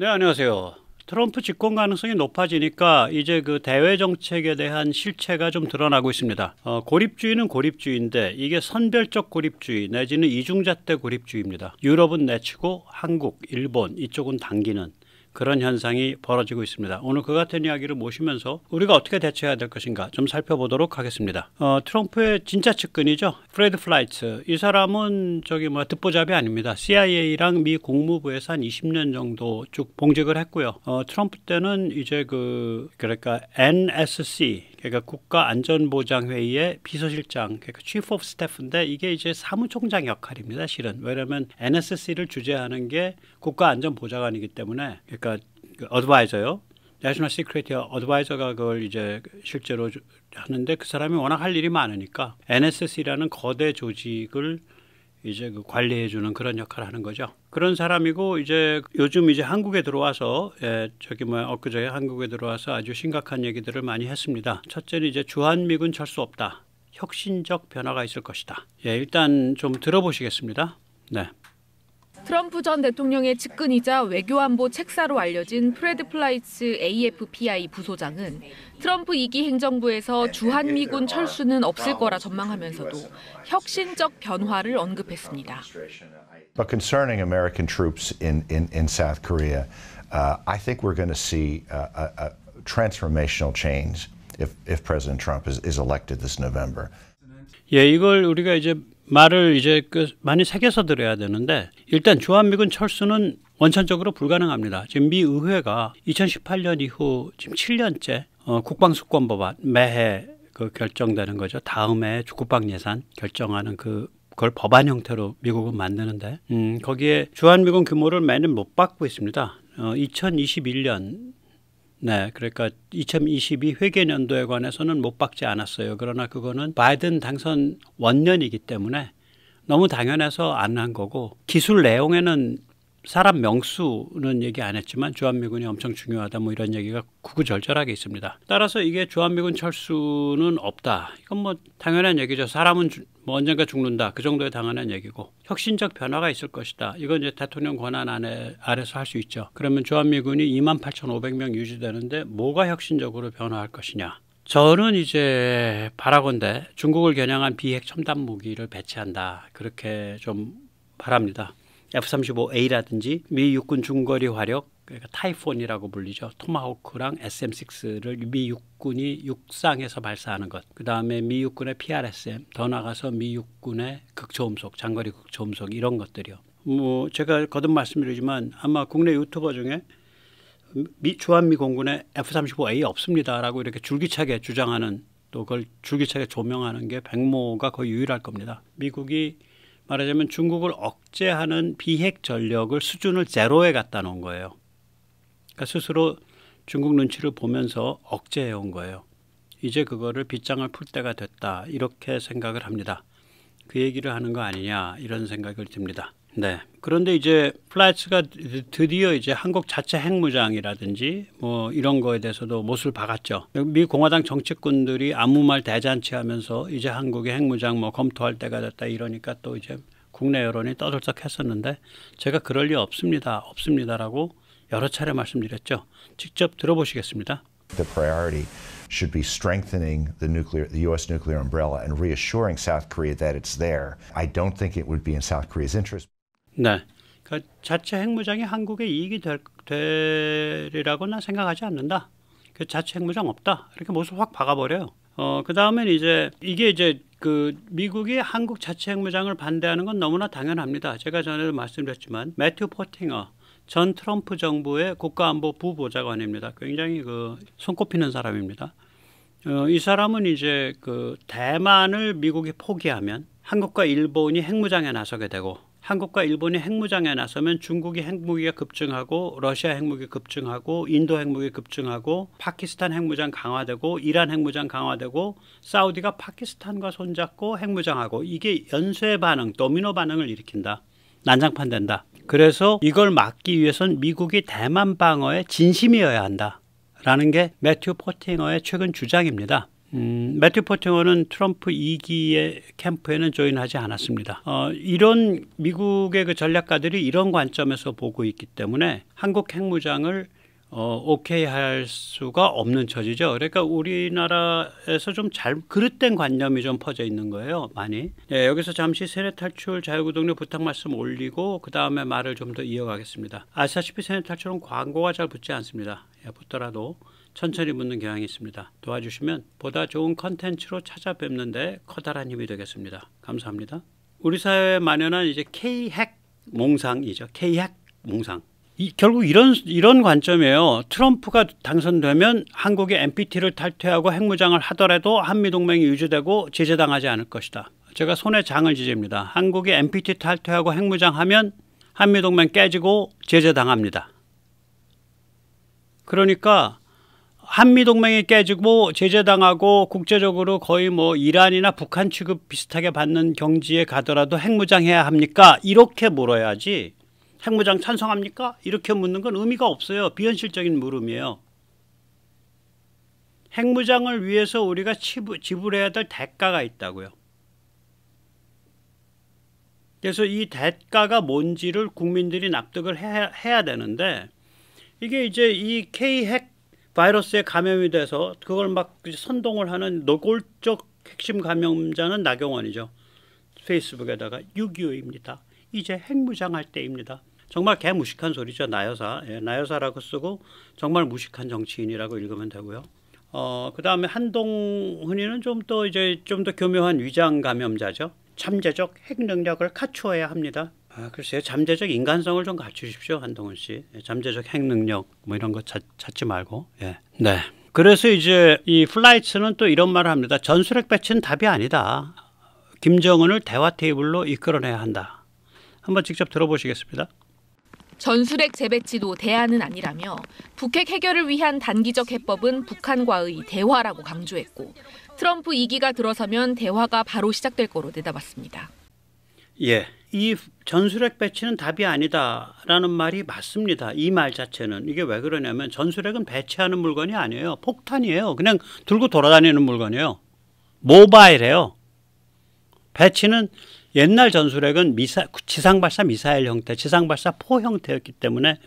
네, 안녕하세요. 트럼프 집권 가능성이 높아지니까 이제 그 대외 정책에 대한 실체가 좀 드러나고 있습니다. 어, 고립주의는 고립주의인데 이게 선별적 고립주의 내지는 이중잣대 고립주의입니다. 유럽은 내치고 한국, 일본 이쪽은 당기는 그런 현상이 벌어지고 있습니다. 오늘 그 같은 이야기를 모시면서 우리가 어떻게 대처해야 될 것인가 좀 살펴보도록 하겠습니다. 어, 트럼프의 진짜 측근이죠. 프레드 플라이츠. 이 사람은 저기 뭐 듣보잡이 아닙니다. CIA랑 미 국무부에서 한 20년 정도 쭉 봉직을 했고요. 어, 트럼프 때는 이제 그 그러니까 NSC 그러니까 국가안전보장회의의 비서실장, 그러니까 Chief of Staff인데 이게 이제 사무총장 역할입니다. 실은 왜냐하면 NSC를 주재하는 게 국가안전보좌관이기 때문에 그러니까 어드바이저요. 그 National s e c 내 r 널시크 a d v i 바이저가 그걸 이제 실제로 하는데 그 사람이 워낙 할 일이 많으니까 NSC라는 거대 조직을 이제 그 관리해주는 그런 역할을 하는 거죠. 그런 사람이고 이제 요즘 이제 한국에 들어와서 예, 저기 뭐 엊그저께 한국에 들어와서 아주 심각한 얘기들을 많이 했습니다. 첫째는 이제 주한미군 철수 없다. 혁신적 변화가 있을 것이다. 예, 일단 좀 들어보시겠습니다. 네. 트럼프 전 대통령의 측근이자 외교안보 책사로 알려진 프레드 플라이츠 AFPI 부소장은 트럼프 2기 행정부에서 주한미군 철수는 없을 거라 전망하면서도 혁신적 변화를 언급했습니다. But concerning American troops in, in, in South Korea, uh, I think we're going to see a, a transformational change if, if President Trump is, is elected this November. 예, 이걸 우리가 이제 말을 이제 그 많이 새겨서 들어야 되는데 일단 주한미군 철수는 원천적으로 불가능합니다. 지금 미 의회가 2018년 이후 지금 7년째 어, 국방수권법안 매해 그 결정되는 거죠. 다음에 국방 예산 결정하는 그 그걸 법안 형태로 미국은 만드는데 음, 거기에 주한미군 규모를 매년 못 받고 있습니다. 어, 2021년 네, 그러니까 2022 회계연도에 관해서는 못 박지 않았어요. 그러나 그거는 바이든 당선 원년이기 때문에 너무 당연해서 안 한 거고 기술 내용에는 사람 명수는 얘기 안 했지만 주한미군이 엄청 중요하다 뭐 이런 얘기가 구구절절하게 있습니다. 따라서 이게 주한미군 철수는 없다. 이건 뭐 당연한 얘기죠. 사람은 주, 뭐 언젠가 죽는다. 그 정도에 당연한 얘기고 혁신적 변화가 있을 것이다. 이건 이제 대통령 권한 안에 아래서 할 수 있죠. 그러면 주한미군이 28,500명 유지되는데 뭐가 혁신적으로 변화할 것이냐? 저는 이제 바라건대 중국을 겨냥한 비핵 첨단 무기를 배치한다. 그렇게 좀 바랍니다. F-35A라든지 미 육군 중거리 화력 그러니까 타이폰이라고 불리죠. 토마호크랑 SM6를 미 육군이 육상에서 발사하는 것. 그다음에 미 육군의 PRSM, 더 나아가서 미 육군의 극초음속, 장거리 극초음속 이런 것들이요. 뭐 제가 거듭 말씀드리지만 아마 국내 유튜버 중에 미, 주한미 공군에 F-35A 없습니다라고 이렇게 줄기차게 주장하는 또 그걸 줄기차게 조명하는 게 백모가 거의 유일할 겁니다. 미국이 말하자면 중국을 억제하는 비핵 전력을 수준을 제로에 갖다 놓은 거예요. 그러니까 스스로 중국 눈치를 보면서 억제해 온 거예요. 이제 그거를 빗장을 풀 때가 됐다 이렇게 생각을 합니다. 그 얘기를 하는 거 아니냐 이런 생각을 듭니다. 네. 그런데 이제 플라이츠가 드디어 이제 한국 자체 핵무장이라든지 뭐 이런 거에 대해서도 못을 박았죠. 미 공화당 정치꾼들이 아무 말 대잔치 하면서 이제 한국의 핵무장 뭐 검토할 때가 됐다 이러니까 또 이제 국내 여론이 떠들썩 했었는데 제가 그럴 리 없습니다. 없습니다라고 여러 차례 말씀드렸죠. 직접 들어보시겠습니다. The priority should be strengthening the nuclear, the U.S. nuclear umbrella and reassuring South Korea that it's there. I don't think it would be in South Korea's interest. 네. 그 자체 핵무장이 한국의 이익이 될, 되리라고는 생각하지 않는다. 그 자체 핵무장 없다. 이렇게 모습 확 박아버려요. 어, 그 다음엔 이제 이게 이제 그 미국이 한국 자체 핵무장을 반대하는 건 너무나 당연합니다. 제가 전에도 말씀드렸지만 매튜 포팅어 전 트럼프 정부의 국가안보 부보좌관입니다. 굉장히 그 손꼽히는 사람입니다. 어, 이 사람은 이제 그 대만을 미국이 포기하면 한국과 일본이 핵무장에 나서게 되고 한국과 일본이 핵무장에 나서면 중국이 핵무기가 급증하고 러시아 핵무기 급증하고 인도 핵무기 급증하고 파키스탄 핵무장 강화되고 이란 핵무장 강화되고 사우디가 파키스탄과 손잡고 핵무장하고 이게 연쇄 반응, 도미노 반응을 일으킨다. 난장판 된다. 그래서 이걸 막기 위해선 미국이 대만 방어에 진심이어야 한다. 라는 게 매튜 포팅어의 최근 주장입니다. 음, 매튜 포팅어는 트럼프 2기의 캠프에는 조인하지 않았습니다. 어, 이런 미국의 그 전략가들이 이런 관점에서 보고 있기 때문에 한국 핵무장을 어, 오케이 할 수가 없는 처지죠. 그러니까 우리나라에서 좀 잘 그릇된 관념이 좀 퍼져 있는 거예요. 많이. 예, 여기서 잠시 세뇌 탈출 자유구독료 부탁 말씀 올리고 그 다음에 말을 좀 더 이어가겠습니다. 아시다시피 세뇌 탈출은 광고가 잘 붙지 않습니다. 예, 붙더라도 천천히 묻는 경향이 있습니다. 도와주시면 보다 좋은 컨텐츠로 찾아뵙는데 커다란 힘이 되겠습니다. 감사합니다. 우리 사회에 만연한 이제 K-핵 몽상이죠. K-핵 몽상. 이, 결국 이런 이런 관점이에요. 트럼프가 당선되면 한국이 NPT를 탈퇴하고 핵무장을 하더라도 한미 동맹이 유지되고 제재당하지 않을 것이다. 제가 손에 장을 지집니다. 한국이 NPT 탈퇴하고 핵무장하면 한미 동맹 깨지고 제재당합니다. 그러니까 한미 동맹이 깨지고 제재당하고 국제적으로 거의 뭐 이란이나 북한 취급 비슷하게 받는 경지에 가더라도 핵무장 해야 합니까? 이렇게 물어야지. 핵무장 찬성합니까? 이렇게 묻는 건 의미가 없어요. 비현실적인 물음이에요. 핵무장을 위해서 우리가 지불해야 될 대가가 있다고요. 그래서 이 대가가 뭔지를 국민들이 납득을 해야, 해야 되는데 이게 이제 이 K핵 바이러스에 감염이 돼서 그걸 막 선동을 하는 노골적 핵심 감염자는 나경원이죠. 페이스북에다가 6.25입니다. 이제 핵무장할 때입니다. 정말 개무식한 소리죠. 나여사. 예, 나여사라고 쓰고 정말 무식한 정치인이라고 읽으면 되고요. 어, 그 다음에 한동훈이는 좀 더 이제 좀 더 교묘한 위장 감염자죠. 잠재적 핵 능력을 갖추어야 합니다. 아, 글쎄요. 잠재적 인간성을 좀 갖추십시오. 한동훈 씨. 예, 잠재적 행능력 뭐 이런 거 찾, 지 말고. 예. 네. 그래서 이제 이 플라이츠는 또 이런 말을 합니다. 전술핵 배치는 답이 아니다. 김정은을 대화 테이블로 이끌어내야 한다. 한번 직접 들어보시겠습니다. 전술핵 재배치도 대안은 아니라며 북핵 해결을 위한 단기적 해법은 북한과의 대화라고 강조했고 트럼프 2기가 들어서면 대화가 바로 시작될 거로 내다봤습니다. 예, 이 전술핵 배치는 답이 아니다라는 말이 맞습니다. 이 말 자체는 이게 왜 그러냐면 전술핵은 배치하는 물건이 아니에요. 폭탄이에요. 그냥 들고 돌아다니는 물건이에요. 모바일이에요. 배치는 옛날 전술핵은 미사, 지상발사 미사일 형태, 지상발사 포 형태였기 때문에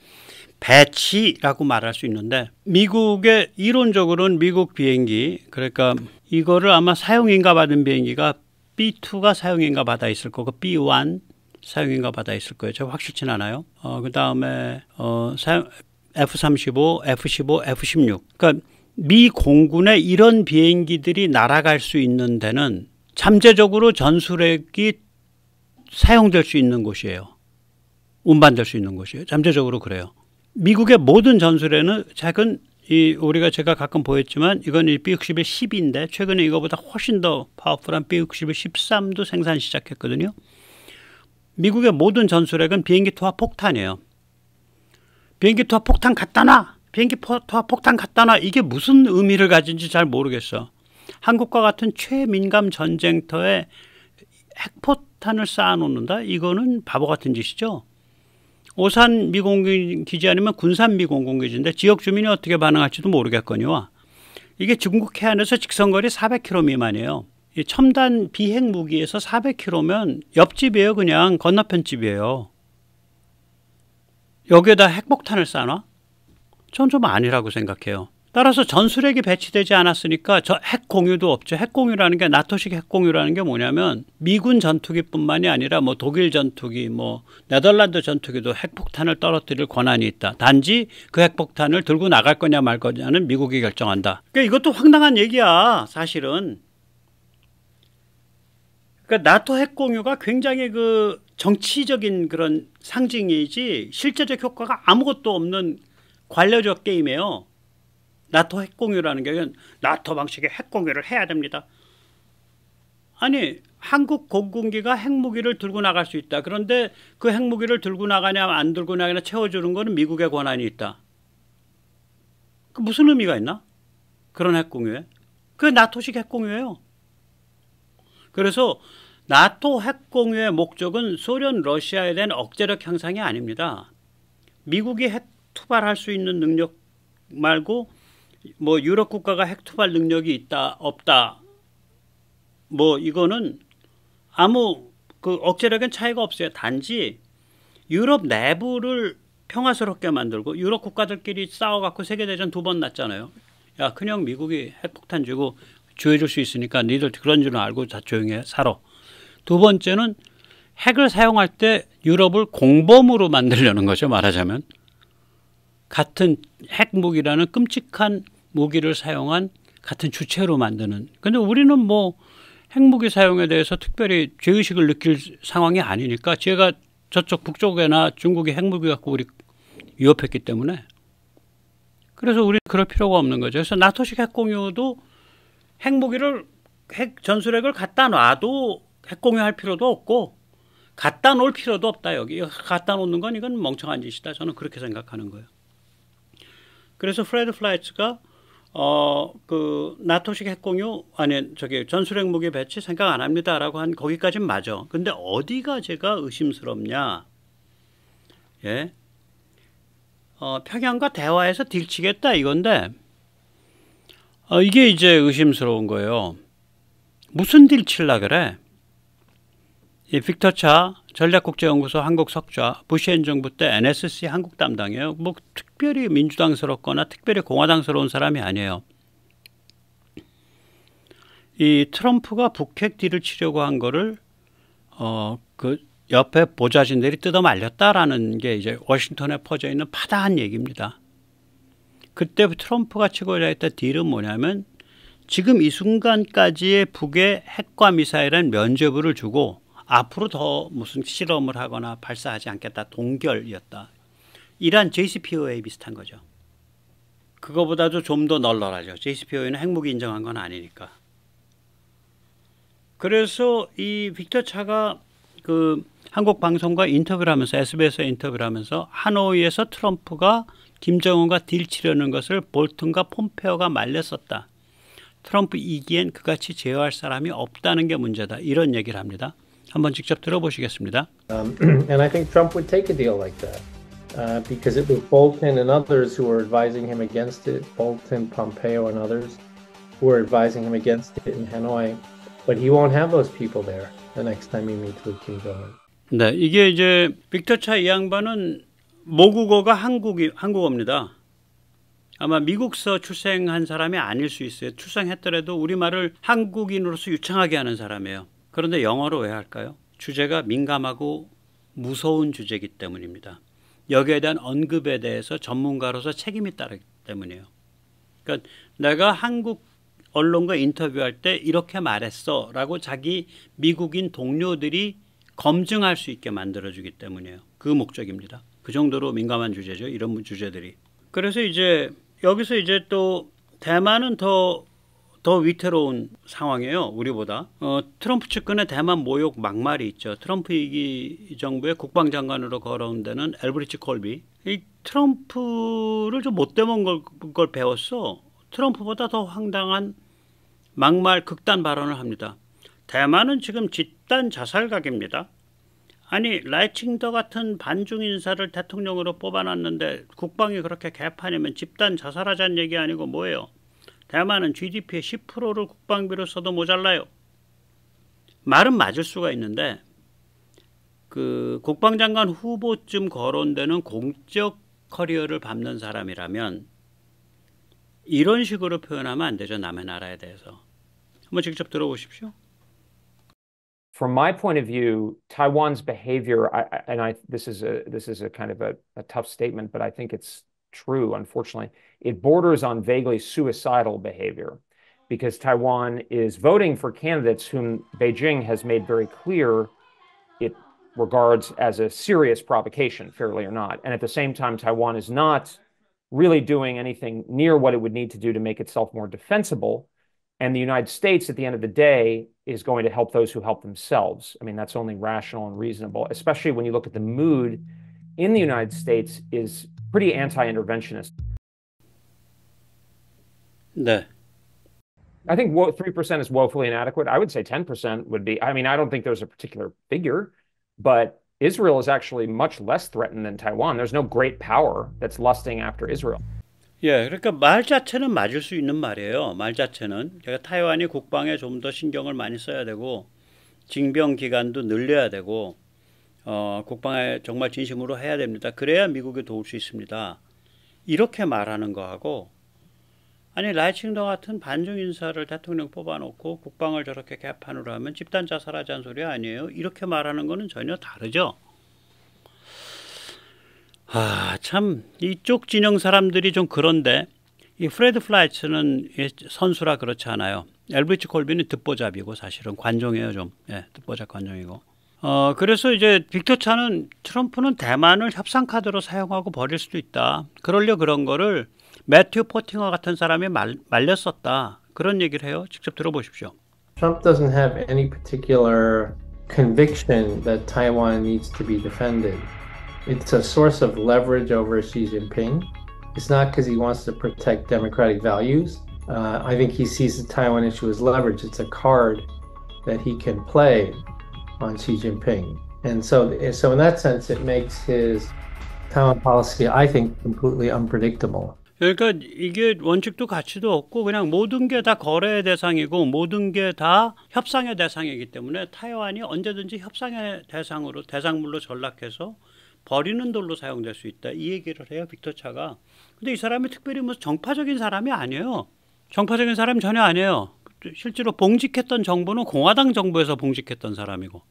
배치라고 말할 수 있는데 미국의 이론적으로는 미국 비행기 그러니까 이거를 아마 사용 인가 받은 비행기가 B2가 사용 인가 받아 있을 거고 B1 사용인가 받아 있을 거예요. 제가 확실치 않아요. 어, 그 다음에 어, 사용, F-35, F-15, F-16. 그러니까 미 공군의 이런 비행기들이 날아갈 수 있는 데는 잠재적으로 전술핵이 사용될 수 있는 곳이에요. 운반될 수 있는 곳이에요. 잠재적으로 그래요. 미국의 모든 전술에는 작은 이 우리가 제가 가끔 보였지만 이건 이 B61 10인데 최근에 이거보다 훨씬 더 파워풀한 B61 13도 생산 시작했거든요. 미국의 모든 전술핵은 비행기 투하 폭탄이에요. 비행기 투하 폭탄 갖다 놔! 비행기 투하 폭탄 갖다 놔! 이게 무슨 의미를 가진지 잘 모르겠어. 한국과 같은 최민감 전쟁터에 핵폭탄을 쌓아놓는다? 이거는 바보 같은 짓이죠. 오산 미공군기지 아니면 군산 미공군기지인데 지역 주민이 어떻게 반응할지도 모르겠거니와 이게 중국 해안에서 직선거리 400km 미만이에요. 이 첨단 비핵 무기에서 400km면 옆집이에요. 그냥 건너편 집이에요. 여기에다 핵폭탄을 쏴나전 좀 아니라고 생각해요. 따라서 전술핵이 배치되지 않았으니까 저 핵공유도 없죠. 핵공유라는 게 나토식 핵공유라는 게 뭐냐면 미군 전투기뿐만이 아니라 뭐 독일 전투기, 뭐 네덜란드 전투기도 핵폭탄을 떨어뜨릴 권한이 있다. 단지 그 핵폭탄을 들고 나갈 거냐 말 거냐는 미국이 결정한다. 그러니까 이것도 황당한 얘기야. 사실은 그러니까 나토 핵 공유가 굉장히 그 정치적인 그런 상징이지 실제적 효과가 아무것도 없는 관료적 게임이에요. 나토 핵 공유라는 게 나토 방식의 핵 공유를 해야 됩니다. 아니 한국 공군기가 핵무기를 들고 나갈 수 있다. 그런데 그 핵무기를 들고 나가냐 안 들고 나가냐 채워주는 거는 미국의 권한이 있다. 그 무슨 의미가 있나? 그런 핵공유에. 그게 나토식 핵공유예요. 그래서 나토 핵공유의 목적은 소련 러시아에 대한 억제력 향상이 아닙니다. 미국이 핵 투발할 수 있는 능력 말고 뭐 유럽 국가가 핵 투발 능력이 있다 없다 뭐 이거는 아무 그 억제력엔 차이가 없어요. 단지 유럽 내부를 평화스럽게 만들고 유럽 국가들끼리 싸워갖고 세계대전 두 번 났잖아요. 야, 그냥 미국이 핵폭탄 주고 주해줄 수 있으니까 니들 그런 줄 알고 다 조용히 해, 살아. 두 번째는 핵을 사용할 때 유럽을 공범으로 만들려는 거죠. 말하자면 같은 핵 무기라는 끔찍한 무기를 사용한 같은 주체로 만드는. 근데 우리는 뭐 핵무기 사용에 대해서 특별히 죄의식을 느낄 상황이 아니니까 제가 저쪽 북쪽에나 중국이 핵무기 갖고 우리 위협했기 때문에 그래서 우리 그럴 필요가 없는 거죠. 그래서 나토식 핵공유도 핵무기를 핵 전술핵을 갖다 놔도 핵공유할 필요도 없고 갖다 놓을 필요도 없다 여기 갖다 놓는 건 이건 멍청한 짓이다 저는 그렇게 생각하는 거예요. 그래서 프레드 플라이츠가 어 그 나토식 핵공유 아니 저기 전술핵 무기 배치 생각 안 합니다라고 한 거기까진 맞아. 근데 어디가 제가 의심스럽냐? 예. 어 평양과 대화해서 딜치겠다 이건데 어, 이게 이제 의심스러운 거예요. 무슨 딜 칠라 그래? 이 빅터차 전략국제연구소 한국석좌 부시 엔정부때 NSC 한국 담당이에요. 뭐 특별히 민주당스럽거나 특별히 공화당스러운 사람이 아니에요. 이 트럼프가 북핵 딜을 치려고 한 거를 어 그 옆에 보좌진들이 뜯어 말렸다라는 게 이제 워싱턴에 퍼져 있는 파다한 얘기입니다. 그때 트럼프가 치고자 했던 딜은 뭐냐면 지금 이 순간까지의 북의 핵과 미사일은 면죄부를 주고 앞으로 더 무슨 실험을 하거나 발사하지 않겠다 동결이었다. 이란 JCPOA에 비슷한 거죠. 그거보다도 좀 더 널널하죠. JCPOA는 핵무기 인정한 건 아니니까. 그래서 이 빅터 차가 그 한국 방송과 인터뷰를 하면서 SBS에 인터뷰를 하면서 하노이에서 트럼프가 김정은과 딜 치려는 것을 볼튼과 폼페어가 말렸었다. 트럼프 이기엔 그같이 제어할 사람이 없다는 게 문제다. 이런 얘기를 합니다. 한번 직접 들어보시겠습니다. Um, and I think Trump would take a deal like that. Uh, because it was Bolton and others who were advising him against it, Bolton, Pompeo, and others who were advising him against it in Hanoi. But he won't have those people there the next time he meets with Kim Jong-un. 네, 이게 이제 빅터 차이 양반은 모국어가 한국이 한국어입니다. 아마 미국서 출생한 사람이 아닐 수 있어요. 출생했더라도 우리 말을 한국인으로서 유창하게 하는 사람이에요. 그런데 영어로 왜 할까요? 주제가 민감하고 무서운 주제이기 때문입니다. 여기에 대한 언급에 대해서 전문가로서 책임이 따르기 때문이에요. 그러니까 내가 한국 언론과 인터뷰할 때 이렇게 말했어 라고 자기 미국인 동료들이 검증할 수 있게 만들어주기 때문이에요. 그 목적입니다. 그 정도로 민감한 주제죠. 이런 주제들이. 그래서 이제 여기서 이제 또 대만은 더더 위태로운 상황이에요. 우리보다. 어, 트럼프 측근의 대만 모욕 막말이 있죠. 트럼프 이기 정부의 국방장관으로 걸어온 데는 엘브리치 콜비. 이 트럼프를 좀 못되먹은 걸, 걸 배웠어. 트럼프보다 더 황당한 막말 극단 발언을 합니다. 대만은 지금 집단 자살각입니다. 아니 라이칭더 같은 반중 인사를 대통령으로 뽑아놨는데 국방이 그렇게 개판이면 집단 자살하자는 얘기 아니고 뭐예요? 대만은 GDP의 10%를 국방비로 써도 모자라요. 말은 맞을 수가 있는데 그 국방장관 후보쯤 거론되는 공적 커리어를 밟는 사람이라면 이런 식으로 표현하면 안 되죠 남의 나라에 대해서 한번 직접 들어보십시오. From my point of view, Taiwan's behavior, I, and I, this is a this is a kind of a, a tough statement, but I think it's true, unfortunately. It borders on vaguely suicidal behavior because Taiwan is voting for candidates whom Beijing has made very clear it regards as a serious provocation, fairly or not. And at the same time, Taiwan is not really doing anything near what it would need to do to make itself more defensible. And the United States, at the end of the day, is going to help those who help themselves. I mean, that's only rational and reasonable, especially when you look at the mood in the United States is pretty anti-interventionist. The I think three percent is woefully inadequate. I would say ten percent would be. I mean, I don't think there's a particular figure, but Israel is actually much less threatened than Taiwan. There's no great power that's lusting after Israel. 예, 그러니까 말 자체는 맞을 수 있는 말이에요. 말 자체는 그러니까 타이완이 국방에 좀 더 신경을 많이 써야 되고 징병 기간도 늘려야 되고 어, 국방에 정말 진심으로 해야 됩니다. 그래야 미국에 도울 수 있습니다. 이렇게 말하는 거하고 아니 라이칭도 같은 반중 인사를 대통령 뽑아놓고 국방을 저렇게 개판으로 하면 집단 자살하자는 소리 아니에요? 이렇게 말하는 거는 전혀 다르죠. 아참 이쪽 진영 사람들이 좀 그런데 이 프레드 플라이츠는 선수라 그렇지 않아요. 엘브리치 콜비는 듣보잡이고 사실은 관종이에요 좀. 예, 듣보잡 관종이고. 어, 그래서 이제 빅터 차는 트럼프는 대만을 협상카드로 사용하고 버릴 수도 있다. 그러려 그런 거를 매튜 포팅어 같은 사람이 말, 말렸었다. 그런 얘기를 해요. 직접 들어보십시오. Trump doesn't have any particular conviction that Taiwan needs to be defended. It's a source of leverage over Xi Jinping. It's not because he wants to protect democratic values. Uh, I think he sees the Taiwan issue as leverage. It's a card that he can play on Xi Jinping. And so, so in that sense, it makes his Taiwan policy, I think, completely unpredictable. 그러니까 이게 원칙도 가치도 없고 그냥 모든 게 다 거래의 대상이고 모든 게 다 협상의 대상이기 때문에 타이완이 언제든지 협상의 대상으로 대상물로 전락해서 버리는 돌로 사용될 수 있다 이 얘기를 해요 빅터 차가 근데 이 사람이 특별히 무슨 정파적인 사람이 아니에요 정파적인 사람 전혀 아니에요 실제로 봉직했던 정부는 공화당 정부에서 봉직했던 사람이고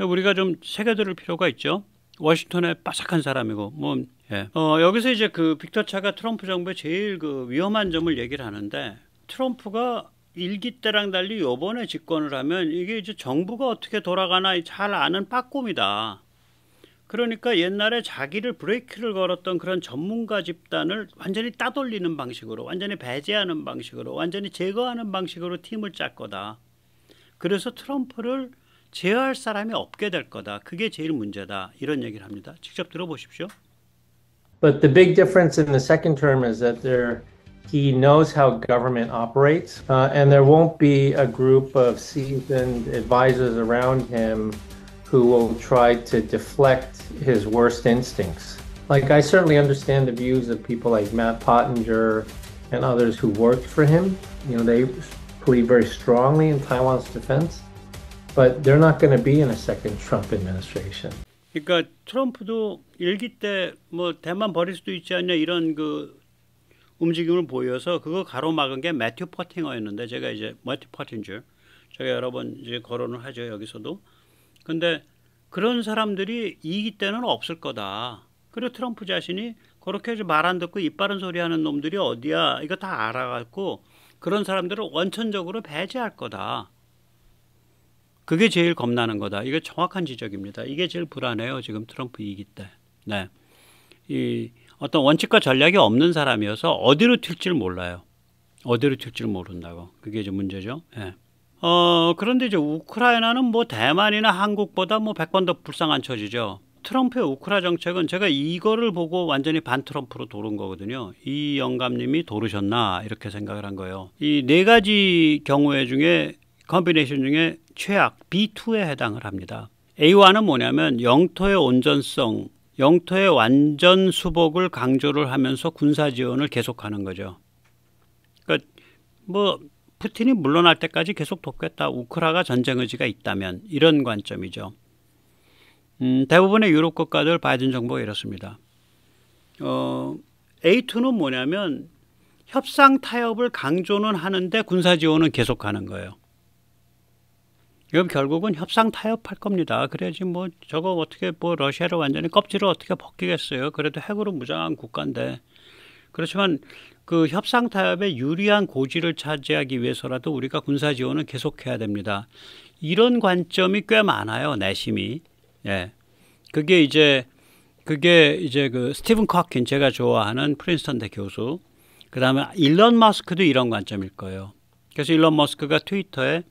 우리가 좀 새겨들을 필요가 있죠. 워싱턴의 빠삭한 사람이고 뭐 예. 어, 여기서 이제 그 빅터 차가 트럼프 정부의 제일 그 위험한 점을 얘기를 하는데 트럼프가 일기 때랑 달리 요번에 집권을 하면 이게 이제 정부가 어떻게 돌아가나 잘 아는 빠꼼이다. 그러니까 옛날에 자기를 브레이크를 걸었던 그런 전문가 집단을 완전히 따돌리는 방식으로 완전히 배제하는 방식으로 완전히 제거하는 방식으로 팀을 짤 거다. 그래서 트럼프를 제어할 사람이 없게 될 거다. 그게 제일 문제다. 이런 얘기를 합니다. 직접 들어보십시오. But the big difference in the second term is that there he knows how government operates, uh, and there won't be a group of seasoned advisors around him who will try to deflect his worst instincts. Like, I certainly understand the views of people like Matt Pottinger and others who worked for him. You know, they believe very strongly in Taiwan's defense, but they're not going to be in a second Trump administration. 그러니까 트럼프도 일기 때 뭐 대만 버릴 수도 있지 않냐 이런 그 움직임을 보여서 그거 가로막은 게 매튜 퍼팅어였는데 제가 이제 매튜 퍼팅줄 제가 여러 번 이제 거론을 하죠 여기서도 근데 그런 사람들이 이기 때는 없을 거다. 그리고 트럼프 자신이 그렇게 말 안 듣고 입 바른 소리 하는 놈들이 어디야. 이거 다 알아갖고 그런 사람들을 원천적으로 배제할 거다. 그게 제일 겁나는 거다. 이거 정확한 지적입니다. 이게 제일 불안해요. 지금 트럼프 이기 때. 네. 이 어떤 원칙과 전략이 없는 사람이어서 어디로 튈지를 몰라요. 어디로 튈지를 모른다고. 그게 이제 문제죠. 예. 네. 어, 그런데 이제 우크라이나는 뭐 대만이나 한국보다 뭐 100번 더 불쌍한 처지죠. 트럼프의 우크라 정책은 제가 이거를 보고 완전히 반 트럼프로 도른 거거든요. 이 영감님이 도르셨나 이렇게 생각을 한 거예요. 이 네 가지 경우에 중에 컨비네이션 중에 최악 B2에 해당을 합니다. A1은 뭐냐면 영토의 온전성, 영토의 완전 수복을 강조를 하면서 군사 지원을 계속하는 거죠. 그러니까 뭐 푸틴이 물러날 때까지 계속 돕겠다. 우크라가 전쟁 의지가 있다면 이런 관점이죠. 음, 대부분의 유럽 국가들 바이든 정부가 이렇습니다. 어, A2는 뭐냐면 협상 타협을 강조는 하는데 군사 지원은 계속하는 거예요. 그럼 결국은 협상 타협할 겁니다. 그래야지 뭐 저거 어떻게 뭐 러시아를 완전히 껍질을 어떻게 벗기겠어요. 그래도 핵으로 무장한 국가인데. 그렇지만 그 협상 타협에 유리한 고지를 차지하기 위해서라도 우리가 군사 지원은 계속해야 됩니다. 이런 관점이 꽤 많아요. 내심이. 예. 그게 이제 그게 이제 그 스티븐 커킨 제가 좋아하는 프린스턴 대 교수. 그다음에 일론 머스크도 이런 관점일 거예요. 그래서 일론 머스크가 트위터에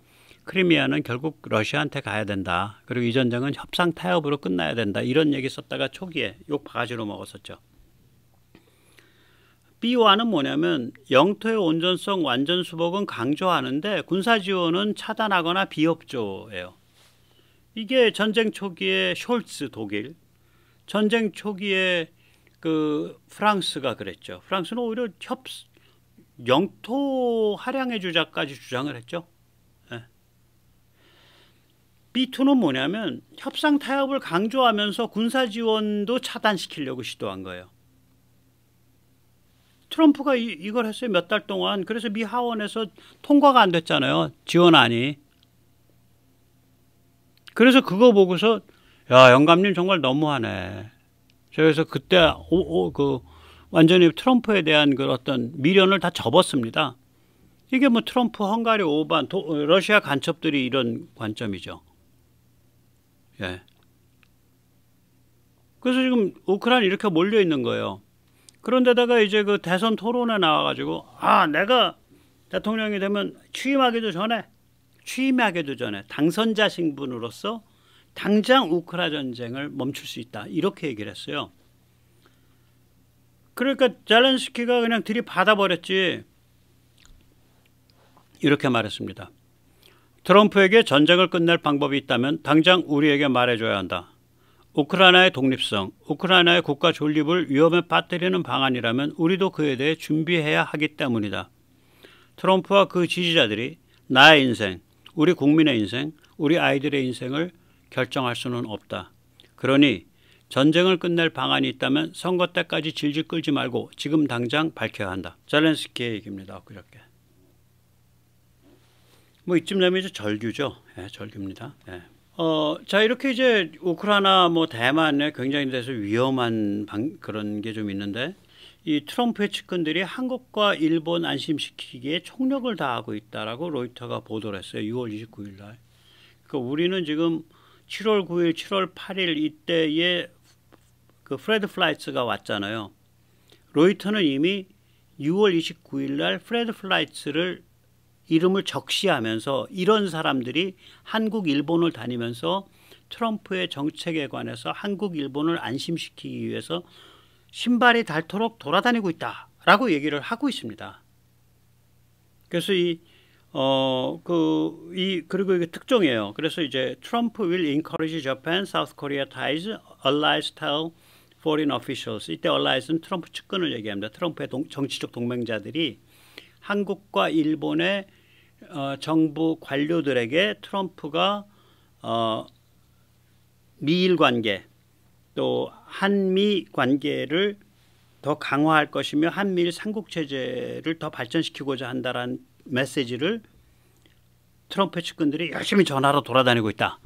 크리미아는 결국 러시아한테 가야 된다. 그리고 이 전쟁은 협상 타협으로 끝나야 된다. 이런 얘기 썼다가 초기에 욕 바가지로 먹었었죠. B와는 뭐냐면 영토의 온전성 완전 수복은 강조하는데 군사 지원은 차단하거나 비협조예요. 이게 전쟁 초기에 숄츠 독일, 전쟁 초기에 그 프랑스가 그랬죠. 프랑스는 오히려 협 영토 하량의 주장까지 주장을 했죠. 네. B2는 뭐냐면 협상 타협을 강조하면서 군사 지원도 차단시키려고 시도한 거예요. 트럼프가 이, 걸 했어요. 몇 달 동안. 그래서 미 하원에서 통과가 안 됐잖아요. 지원안이. 그래서 그거 보고서 야 영감님 정말 너무하네. 그래서 그때 오, 오, 그 완전히 트럼프에 대한 그 어떤 미련을 다 접었습니다. 이게 뭐 트럼프, 헝가리 오반, 도, 러시아 간첩들이 이런 관점이죠. 예. 그래서 지금 우크라이나 이렇게 몰려 있는 거예요. 그런데다가 이제 그 대선 토론에 나와가지고 아 내가 대통령이 되면 취임하기도 전에 취임하기도 전에 당선자 신분으로서 당장 우크라 전쟁을 멈출 수 있다 이렇게 얘기를 했어요. 그러니까 젤렌스키가 그냥 들이받아 버렸지 이렇게 말했습니다. 트럼프에게 전쟁을 끝낼 방법이 있다면 당장 우리에게 말해줘야 한다. 우크라이나의 독립성, 우크라이나의 국가 존립을 위험에 빠뜨리는 방안이라면 우리도 그에 대해 준비해야 하기 때문이다. 트럼프와 그 지지자들이 나의 인생, 우리 국민의 인생, 우리 아이들의 인생을 결정할 수는 없다. 그러니 전쟁을 끝낼 방안이 있다면 선거 때까지 질질 끌지 말고 지금 당장 밝혀야 한다. 젤렌스키의 얘기입니다. 그저께뭐 이쯤 되면 이제 절규죠. 예, 절규입니다. 예. 어, 자 이렇게 이제 우크라이나 뭐 대만에 굉장히 돼서 위험한 방, 그런 게 좀 있는데 이 트럼프의 측근들이 한국과 일본 안심시키기에 총력을 다하고 있다라고 로이터가 보도를 했어요. 6월 29일 날. 그러니까 우리는 지금 7월 9일, 7월 8일 이때에 그 프레드 플라이츠가 왔잖아요. 로이터는 이미 6월 29일 날 프레드 플라이츠를 이름을 적시하면서 이런 사람들이 한국 일본을 다니면서 트럼프의 정책에 관해서 한국 일본을 안심시키기 위해서 신발이 닳도록 돌아다니고 있다라고 얘기를 하고 있습니다. 그래서 이 어, 그, 이, 그리고 이게 특종이에요. 그래서 이제 트럼프 will encourage Japan, South Korea ties, allies tell foreign officials. 이때 allies는 트럼프 측근을 얘기합니다. 트럼프의 동, 정치적 동맹자들이 한국과 일본의 어, 정부 관료들에게 트럼프가 어, 미일 관계 또 한미 관계를 더 강화할 것이며 한미일 삼국 체제를 더 발전시키고자 한다라는 메시지를 트럼프 측근들이 열심히 전화로 돌아다니고 있다.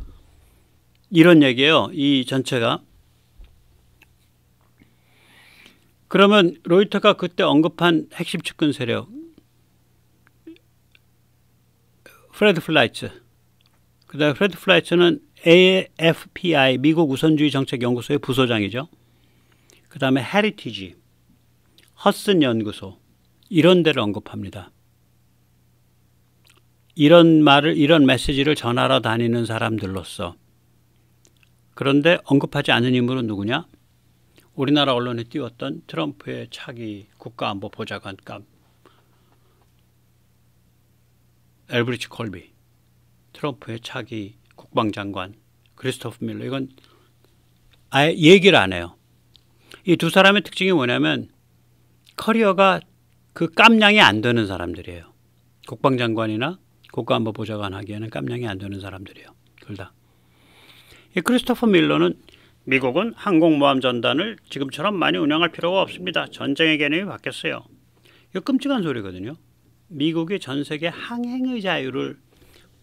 이런 얘기예요. 이 전체가. 그러면 로이터가 그때 언급한 핵심 측근 세력 프레드 플라이츠. 그다음에 프레드 플라이츠는 AFPI 미국 우선주의 정책 연구소의 부소장이죠. 그다음에 헤리티지, 허슨 연구소 이런 데를 언급합니다. 이런 말을 이런 메시지를 전하러 다니는 사람들로서 그런데 언급하지 않은 인물은 누구냐? 우리나라 언론에 띄웠던 트럼프의 차기 국가안보 보좌관 감 엘브리치 콜비, 트럼프의 차기 국방장관 크리스토프 밀러 이건 아예 얘기를 안 해요. 이 두 사람의 특징이 뭐냐면 커리어가 그 깜냥이 안 되는 사람들이에요. 국방장관이나 국가안보보좌관 하기에는 깜냥이 안 되는 사람들이에요. 둘 다. 이 크리스토퍼 밀러는 미국은 항공모함 전단을 지금처럼 많이 운영할 필요가 없습니다. 전쟁의 개념이 바뀌었어요. 이거 끔찍한 소리거든요. 미국이 전 세계 항행의 자유를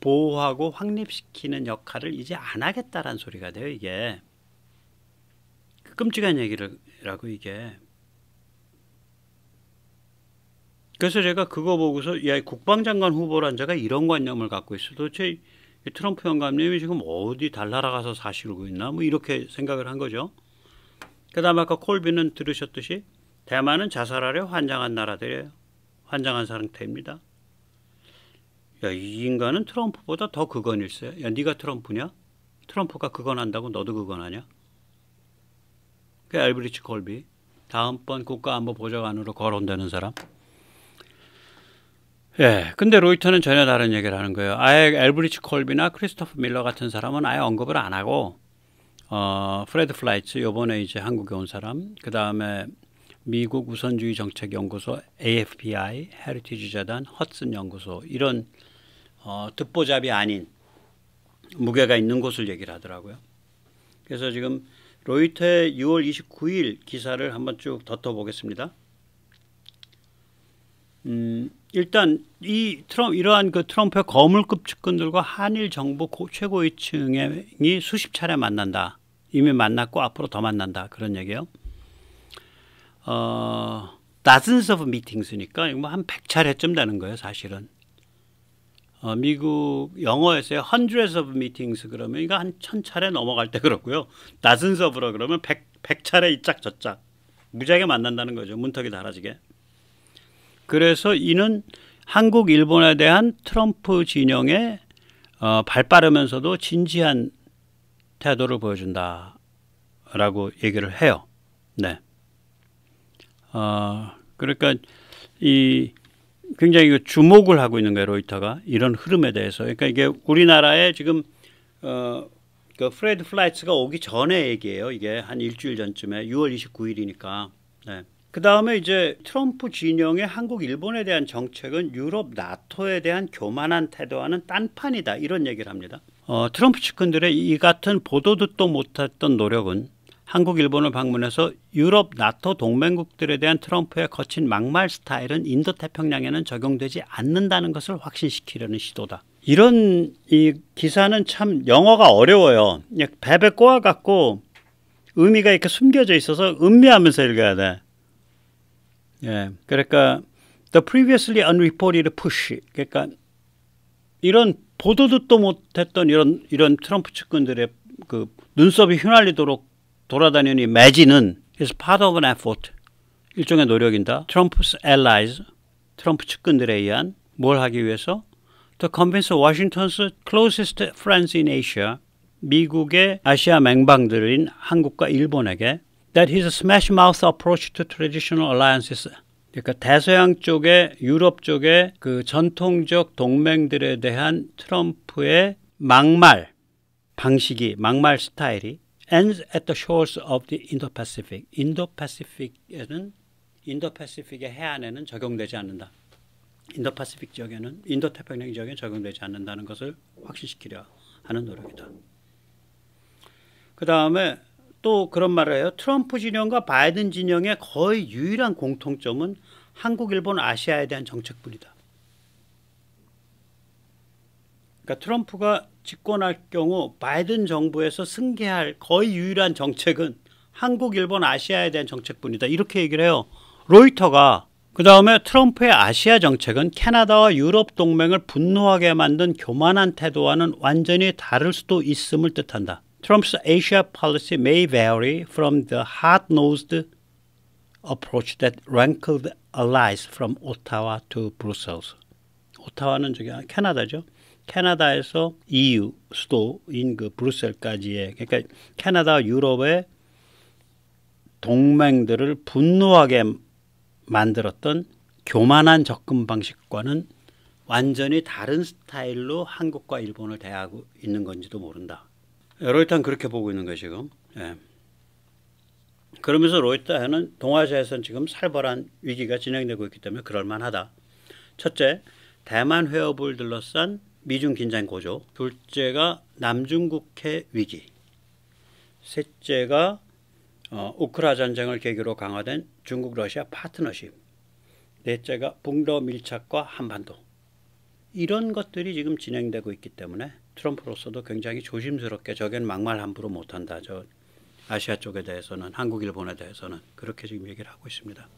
보호하고 확립시키는 역할을 이제 안 하겠다라는 소리가 돼요, 이게. 그 끔찍한 얘기라고, 이게. 그래서 제가 그거 보고서, 야, 국방장관 후보란 자가 이런 관념을 갖고 있어. 도대체 트럼프 영감님이 지금 어디 달나라 가서 사시고 있나? 뭐 이렇게 생각을 한 거죠. 그 다음 에 아까 콜비는 들으셨듯이 대만은 자살하려 환장한 나라들이에요. 환장한 상태입니다. 야, 이 인간은 트럼프보다 더 그건일세. 야, 네가 트럼프냐? 트럼프가 그건 한다고 너도 그건 하냐? 그 알브리치 콜비. 다음번 국가안보 보좌관으로 거론되는 사람. 예. 근데 로이터는 전혀 다른 얘기를 하는 거예요. 아예 엘브리치 콜비나 크리스토프 밀러 같은 사람은 아예 언급을 안 하고 어, 프레드 플라이츠 요번에 이제 한국에 온 사람, 그다음에 미국 우선주의 정책 연구소 AFPI, 헤리티지 재단, 허슨 연구소 이런 어, 듣보잡이 아닌 무게가 있는 곳을 얘기를 하더라고요. 그래서 지금 로이터의 6월 29일 기사를 한번 쭉 덧터보겠습니다. 음, 일단 이 트럼 이러한 그 트럼프의 거물급 측근들과 한일 정부 최고위층이 수십 차례 만난다. 이미 만났고 앞으로 더 만난다. 그런 얘기예요. 어, dozens of meetings니까 뭐한 100차례쯤 되는 거예요, 사실은. 어, 미국 영어에서의 hundreds of meetings 그러면 이거 한 천차례 넘어갈 때 그렇고요. dozens of라 그러면 100, 100차례 이짝 저짝 무지하게 만난다는 거죠. 문턱이 달아지게. 그래서 이는 한국 일본에 대한 트럼프 진영의 어, 발빠르면서도 진지한 태도를 보여준다라고 얘기를 해요. 네. 아 그러니까 이 굉장히 그 주목을 하고 있는 거예요 로이터가 이런 흐름에 대해서 그러니까 이게 우리나라에 지금 어, 그 프레드 플라이츠가 오기 전에 얘기예요 이게 한 일주일 전쯤에 6월 29일이니까 네. 그 다음에 이제 트럼프 진영의 한국 일본에 대한 정책은 유럽 나토에 대한 교만한 태도와는 딴판이다 이런 얘기를 합니다 어, 트럼프 측근들의 이 같은 보도 듣도 못했던 노력은 한국, 일본을 방문해서 유럽 나토 동맹국들에 대한 트럼프의 거친 막말 스타일은 인도 태평양에는 적용되지 않는다는 것을 확신시키려는 시도다. 이런 이 기사는 참 영어가 어려워요. 배배 꼬아 갖고 의미가 이렇게 숨겨져 있어서 음미하면서 읽어야 돼. 예. 그러니까 the previously unreported push. 그러니까 이런 보도 도또 못했던 이런 이런 트럼프 측근들의 그 눈썹이 휘날리도록 돌아다니는 매진은 is part of an effort. 일종의 노력인다. 트럼프's allies, 트럼프 측근들에 의한 뭘 하기 위해서 to convince Washington's closest friends in Asia, 미국의 아시아 맹방들인 한국과 일본에게 that his smash-mouth approach to traditional alliances 그러니까 대서양 쪽의 유럽 쪽의 그 전통적 동맹들에 대한 트럼프의 막말 방식이 막말 스타일이 ends at the shores of the Indo-Pacific. Indo-Pacific에는 인도패시픽의 해안에는 적용되지 않는다. 인도패시픽 지역에는 인도태평양 지역에 적용되지 않는다는 것을 확신시키려 하는 노력이다. 그 다음에 또 그런 말을 해요. 트럼프 진영과 바이든 진영의 거의 유일한 공통점은 한국, 일본, 아시아에 대한 정책뿐이다. 그러니까 트럼프가 집권할 경우 바이든 정부에서 승계할 거의 유일한 정책은 한국, 일본, 아시아에 대한 정책뿐이다. 이렇게 얘기를 해요. 로이터가 그 다음에 트럼프의 아시아 정책은 캐나다와 유럽 동맹을 분노하게 만든 교만한 태도와는 완전히 다를 수도 있음을 뜻한다. Trump's Asia policy may vary from the hard-nosed approach that rankled allies from Ottawa to Brussels. 오타와는 저기 아, 캐나다죠. 캐나다에서 EU 수도인 그브루셀까지의 그러니까 캐나다 유럽의 동맹들을 분노하게 만들었던 교만한 접근 방식과는 완전히 다른 스타일로 한국과 일본을 대하고 있는 건지도 모른다. 로이터는 그렇게 보고 있는 거예요 지금. 예. 그러면서 로이터는 동아시아에서는 지금 살벌한 위기가 진행되고 있기 때문에 그럴만하다. 첫째, 대만 회업을 둘러싼 미중 긴장 고조, 둘째가 남중국해 위기, 셋째가 어, 우크라 전쟁을 계기로 강화된 중국 러시아 파트너십, 넷째가 북러 밀착과 한반도 이런 것들이 지금 진행되고 있기 때문에 트럼프로서도 굉장히 조심스럽게 저겐 막말 함부로 못한다. 저 아시아 쪽에 대해서는 한국 일본에 대해서는 그렇게 지금 얘기를 하고 있습니다.